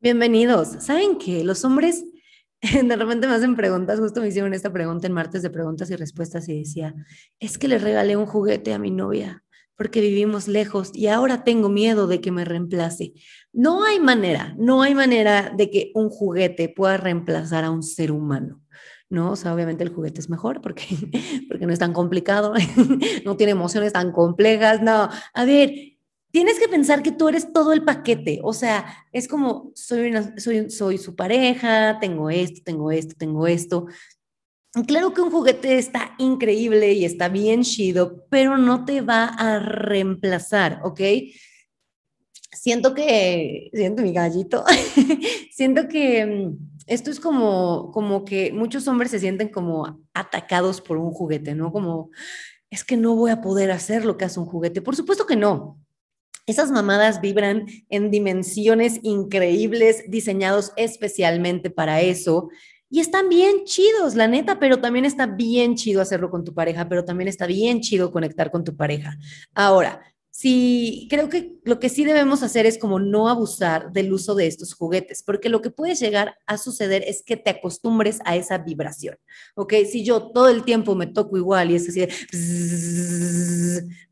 Bienvenidos. ¿Saben qué? Los hombres de repente me hacen preguntas, justo me hicieron esta pregunta en martes de preguntas y respuestas y decía, es que le regalé un juguete a mi novia porque vivimos lejos y ahora tengo miedo de que me reemplace. No hay manera, no hay manera de que un juguete pueda reemplazar a un ser humano. ¿no? O sea, obviamente el juguete es mejor porque, porque no es tan complicado, no tiene emociones tan complejas, no. A ver, tienes que pensar que tú eres todo el paquete, o sea, es como soy, soy, soy su pareja, tengo esto, tengo esto, tengo esto. claro que un juguete está increíble y está bien chido, pero no te va a reemplazar, ¿ok? Siento que, siento mi gallito, siento que mm, esto es como, como que muchos hombres se sienten como atacados por un juguete, ¿no? Como, es que no voy a poder hacer lo que hace un juguete. Por supuesto que no, esas mamadas vibran en dimensiones increíbles, diseñados especialmente para eso. Y están bien chidos, la neta, pero también está bien chido hacerlo con tu pareja, pero también está bien chido conectar con tu pareja. Ahora, sí, creo que lo que sí debemos hacer es como no abusar del uso de estos juguetes, porque lo que puede llegar a suceder es que te acostumbres a esa vibración, ¿ok? Si yo todo el tiempo me toco igual y es así,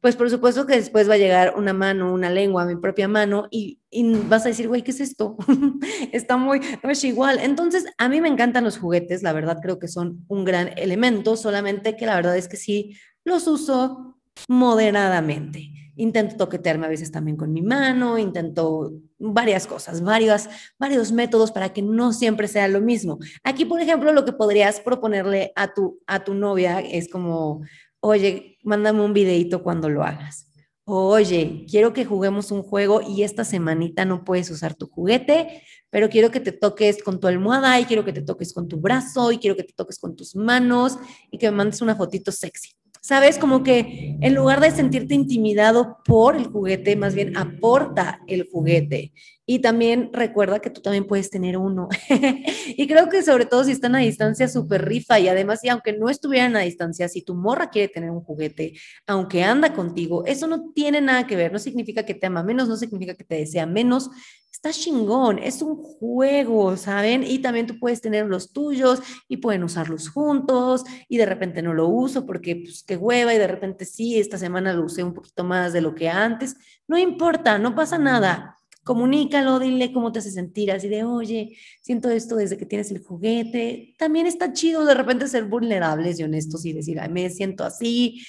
pues por supuesto que después va a llegar una mano, una lengua, mi propia mano y, y vas a decir, güey, ¿qué es esto? Está muy, no es igual. Entonces, a mí me encantan los juguetes, la verdad creo que son un gran elemento, solamente que la verdad es que sí, los uso moderadamente. Intento toquetearme a veces también con mi mano, intento varias cosas, varias, varios métodos para que no siempre sea lo mismo. Aquí, por ejemplo, lo que podrías proponerle a tu, a tu novia es como, oye, mándame un videito cuando lo hagas. Oye, quiero que juguemos un juego y esta semanita no puedes usar tu juguete, pero quiero que te toques con tu almohada y quiero que te toques con tu brazo y quiero que te toques con tus manos y que me mandes una fotito sexy. ¿Sabes? Como que en lugar de sentirte intimidado por el juguete, más bien aporta el juguete. Y también recuerda que tú también puedes tener uno. y creo que sobre todo si están a distancia, súper rifa. Y además, y aunque no estuvieran a distancia, si tu morra quiere tener un juguete, aunque anda contigo, eso no tiene nada que ver. No significa que te ama menos, no significa que te desea menos. Está chingón, es un juego, ¿saben? Y también tú puedes tener los tuyos y pueden usarlos juntos y de repente no lo uso porque pues qué hueva y de repente sí, esta semana lo usé un poquito más de lo que antes. No importa, no pasa nada comunícalo, dile cómo te hace sentir, así de, oye, siento esto desde que tienes el juguete. También está chido de repente ser vulnerables y honestos y decir, ay, me siento así,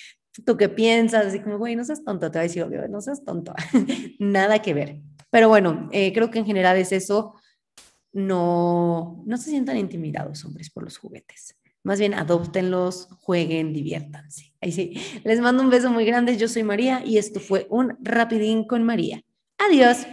tú qué piensas, así como, güey, no seas tonto, te voy a decir, no seas tonto, nada que ver. Pero bueno, eh, creo que en general es eso, no, no se sientan intimidados, hombres, por los juguetes. Más bien, adóptenlos, jueguen, diviértanse. Ahí sí, les mando un beso muy grande, yo soy María y esto fue un Rapidín con María. Adiós.